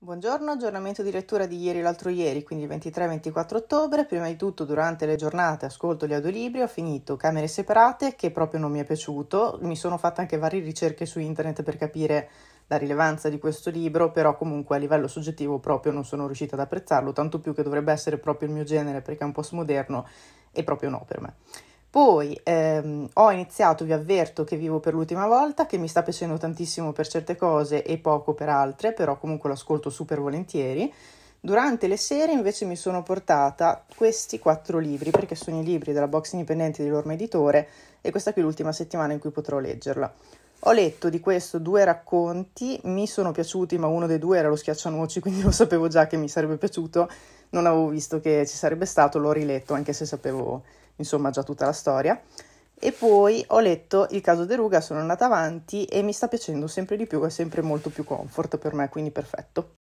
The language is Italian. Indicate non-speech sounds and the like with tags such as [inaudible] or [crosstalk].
Buongiorno, aggiornamento di lettura di ieri e l'altro ieri, quindi il 23-24 ottobre. Prima di tutto, durante le giornate ascolto gli audiolibri, ho finito Camere separate, che proprio non mi è piaciuto. Mi sono fatta anche varie ricerche su internet per capire la rilevanza di questo libro, però comunque a livello soggettivo proprio non sono riuscita ad apprezzarlo, tanto più che dovrebbe essere proprio il mio genere perché è un postmoderno e proprio no per me. Poi ehm, ho iniziato, vi avverto che vivo per l'ultima volta, che mi sta piacendo tantissimo per certe cose e poco per altre, però comunque l'ascolto super volentieri. Durante le sere invece mi sono portata questi quattro libri, perché sono i libri della box indipendente di dell'Orma Editore e questa qui è l'ultima settimana in cui potrò leggerla. Ho letto di questo due racconti, mi sono piaciuti, ma uno dei due era lo schiaccianoci, [laughs] quindi lo sapevo già che mi sarebbe piaciuto, non avevo visto che ci sarebbe stato, l'ho riletto anche se sapevo insomma già tutta la storia. E poi ho letto Il caso De Ruga, sono andata avanti e mi sta piacendo sempre di più, è sempre molto più comfort per me, quindi perfetto.